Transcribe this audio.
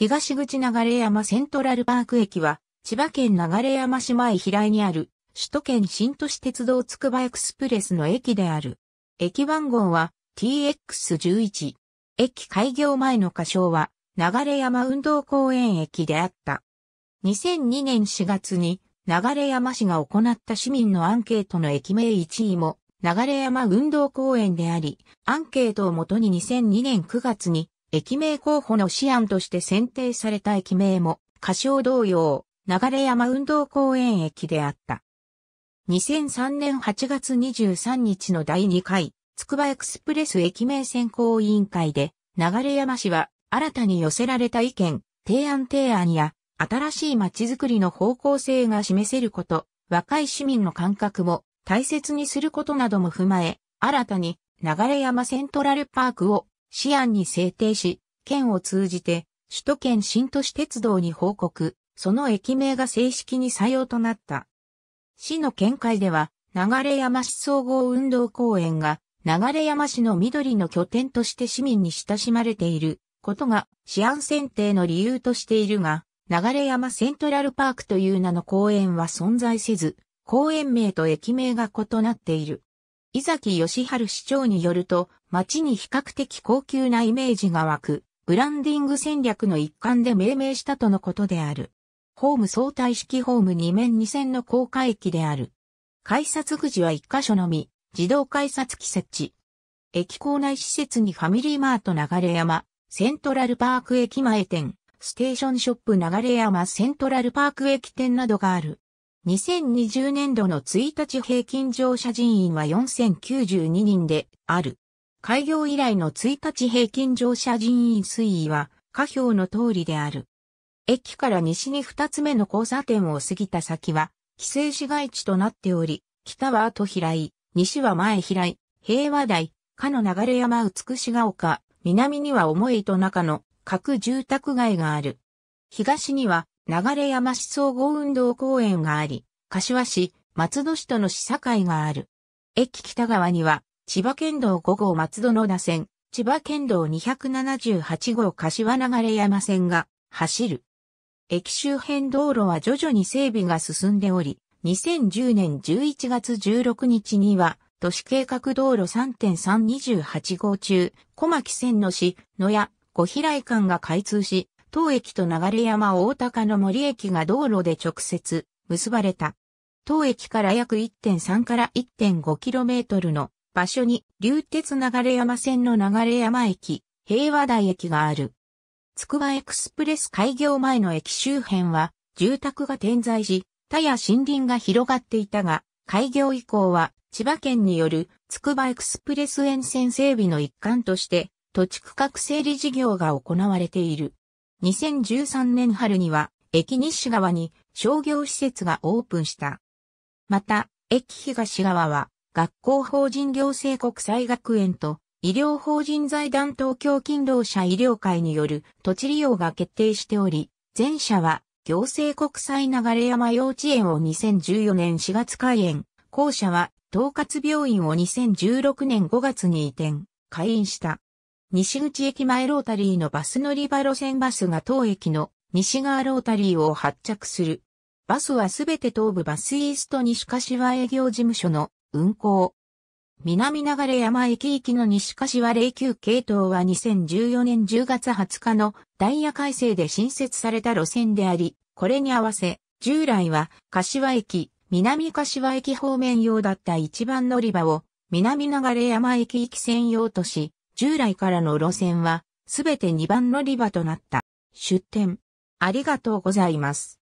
東口流山セントラルパーク駅は、千葉県流山市前平井にある、首都圏新都市鉄道つくばエクスプレスの駅である。駅番号は TX11。駅開業前の仮称は、流山運動公園駅であった。2002年4月に、流山市が行った市民のアンケートの駅名1位も、流山運動公園であり、アンケートをもとに2002年9月に、駅名候補の試案として選定された駅名も、歌唱同様、流山運動公園駅であった。2003年8月23日の第2回、つくばエクスプレス駅名選考委員会で、流山市は新たに寄せられた意見、提案提案や、新しい街づくりの方向性が示せること、若い市民の感覚も大切にすることなども踏まえ、新たに流山セントラルパークを市案に制定し、県を通じて、首都圏新都市鉄道に報告、その駅名が正式に採用となった。市の見解では、流山市総合運動公園が、流山市の緑の拠点として市民に親しまれていることが、市案選定の理由としているが、流山セントラルパークという名の公園は存在せず、公園名と駅名が異なっている。伊崎義春市長によると、街に比較的高級なイメージが湧く、ブランディング戦略の一環で命名したとのことである。ホーム相対式ホーム2面2線の高架駅である。改札口は1箇所のみ、自動改札機設置。駅構内施設にファミリーマート流山、セントラルパーク駅前店、ステーションショップ流山セントラルパーク駅店などがある。2020年度の1日平均乗車人員は4092人である。開業以来の1日平均乗車人員推移は下表の通りである。駅から西に2つ目の交差点を過ぎた先は、帰省市街地となっており、北は後平井、西は前平井、平和台、かの流山美しが丘、南には重いと中の各住宅街がある。東には流山市総合運動公園があり、柏市、松戸市との市境がある。駅北側には、千葉県道5号松戸野田線、千葉県道278号柏流山線が走る。駅周辺道路は徐々に整備が進んでおり、2010年11月16日には、都市計画道路3.328号中、小牧線の市、野屋、小平井間が開通し、当駅と流山大高の森駅が道路で直接結ばれた。当駅から約1.3から1.5キロメートルの場所に、流鉄流山線の流山駅、平和台駅がある。つくばエクスプレス開業前の駅周辺は、住宅が点在し、他や森林が広がっていたが、開業以降は、千葉県による、つくばエクスプレス沿線整備の一環として、土地区画整理事業が行われている。2013年春には、駅西側に商業施設がオープンした。また、駅東側は、学校法人行政国際学園と、医療法人財団東京勤労者医療会による土地利用が決定しており、前者は、行政国際流山幼稚園を2014年4月開園、後者は、統括病院を2016年5月に移転、開院した。西口駅前ロータリーのバス乗り場路線バスが当駅の西側ロータリーを発着する。バスはすべて東部バスイースト西柏営業事務所の運行。南流山駅行きの西柏09系統は2014年10月20日のダイヤ改正で新設された路線であり、これに合わせ、従来は柏駅、南柏駅方面用だった一番乗り場を南流山駅行き専用とし、従来からの路線は、すべて2番乗り場となった。出店。ありがとうございます。